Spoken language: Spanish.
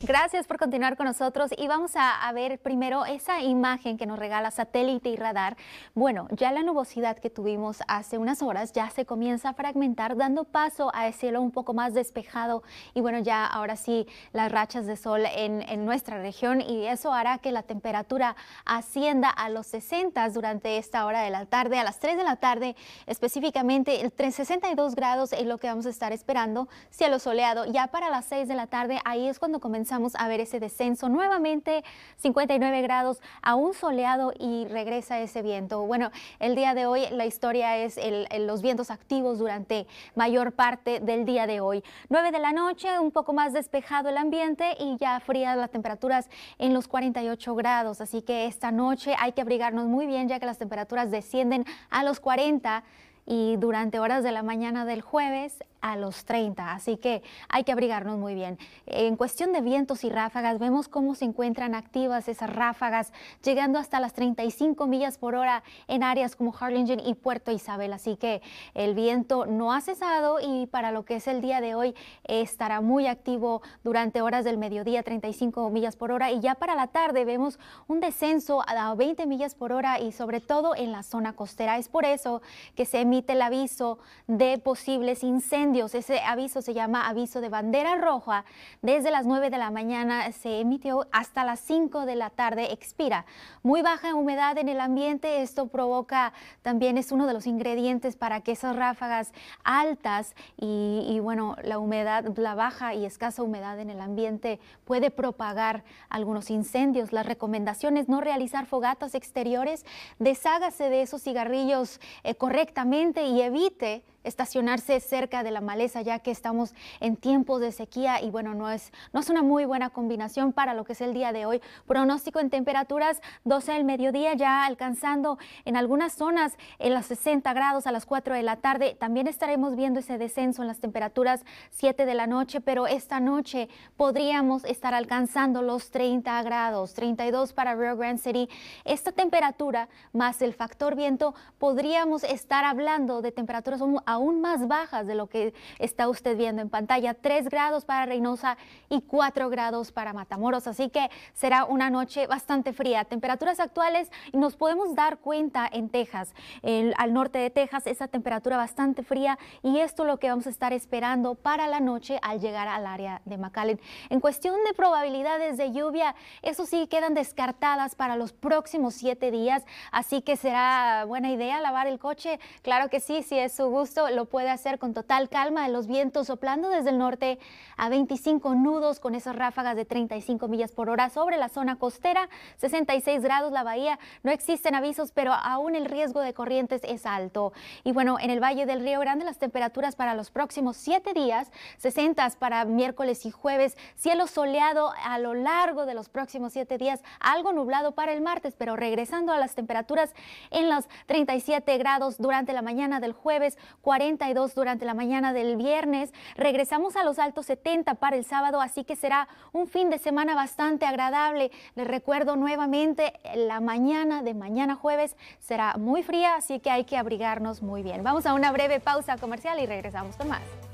Gracias por continuar con nosotros y vamos a, ver primero esa imagen que nos regala satélite y radar. Bueno, ya la nubosidad que tuvimos hace unas horas ya se comienza a fragmentar dando paso a cielo un poco más despejado y bueno, ya ahora sí las rachas de sol en, nuestra región y eso hará que la temperatura ascienda a los 60 durante esta hora de la tarde, a las 3 de la tarde específicamente, el 62 grados es lo que vamos a estar esperando, cielo soleado. Ya para las 6 de la tarde ahí es cuando comenzamos comenzamos a ver ese descenso nuevamente, 59 grados, aún soleado y regresa ese viento. Bueno, el día de hoy la historia es los vientos activos durante mayor parte del día de hoy. 9 de la noche, un poco más despejado el ambiente y ya frías las temperaturas en los 48 grados, así que esta noche hay que abrigarnos muy bien ya que las temperaturas descienden a los 40 y durante horas de la mañana del jueves a los 30, así que hay que abrigarnos muy bien. En cuestión de vientos y ráfagas, vemos cómo se encuentran activas esas ráfagas, llegando hasta las 35 millas por hora en áreas como Harlingen y Puerto Isabel, así que el viento no ha cesado y para lo que es el día de hoy estará muy activo durante horas del mediodía, 35 millas por hora, y ya para la tarde vemos un descenso a 20 millas por hora y sobre todo en la zona costera. Es por eso que se emite el aviso de posibles incendios. Ese aviso se llama aviso de bandera roja. Desde las 9 de la mañana se emitió hasta las 5 de la tarde expira. Muy baja humedad en el ambiente, esto provoca también es uno de los ingredientes para que esas ráfagas altas y, bueno, la humedad, la baja y escasa humedad en el ambiente puede propagar algunos incendios. Las recomendaciones no realizar fogatas exteriores, deshágase de esos cigarrillos eh, correctamente y evite estacionarse cerca de la maleza ya que estamos en tiempos de sequía y bueno, no es, no es una muy buena combinación para lo que es el día de hoy. Pronóstico en temperaturas 12 del mediodía ya alcanzando en algunas zonas en los 60 grados a las 4 de la tarde. También estaremos viendo ese descenso en las temperaturas 7 de la noche, pero esta noche podríamos estar alcanzando los 30 grados, 32 para Rio Grande City. Esta temperatura más el factor viento podríamos estar hablando de temperaturas aún más bajas de lo que está usted viendo en pantalla. 3 grados para Reynosa y 4 grados para Matamoros. Así que será una noche bastante fría. Temperaturas actuales nos podemos dar cuenta en Texas. al norte de Texas, esa temperatura bastante fría y esto es lo que vamos a estar esperando para la noche al llegar al área de McAllen. En cuestión de probabilidades de lluvia, eso sí quedan descartadas para los próximos siete días, así que será buena idea lavar el coche. Claro que sí, si es su gusto, lo puede hacer con total calma, los vientos soplando desde el norte a 25 nudos con esas ráfagas de 35 millas por hora sobre la zona costera, 66 grados la bahía, no existen avisos, pero aún el riesgo de corrientes es alto. Y bueno, en el Valle del Río Grande las temperaturas para los próximos 7 días, 60 para miércoles y jueves, cielo soleado a lo largo de los próximos 7 días, algo nublado para el martes, pero regresando a las temperaturas en los 37 grados durante la mañana del jueves, 42 durante la mañana del viernes. Regresamos a los altos 70 para el sábado, así que será un fin de semana bastante agradable. Les recuerdo nuevamente, eh, la mañana de mañana jueves será muy fría, así que hay que abrigarnos muy bien. Vamos a una breve pausa comercial y regresamos con más.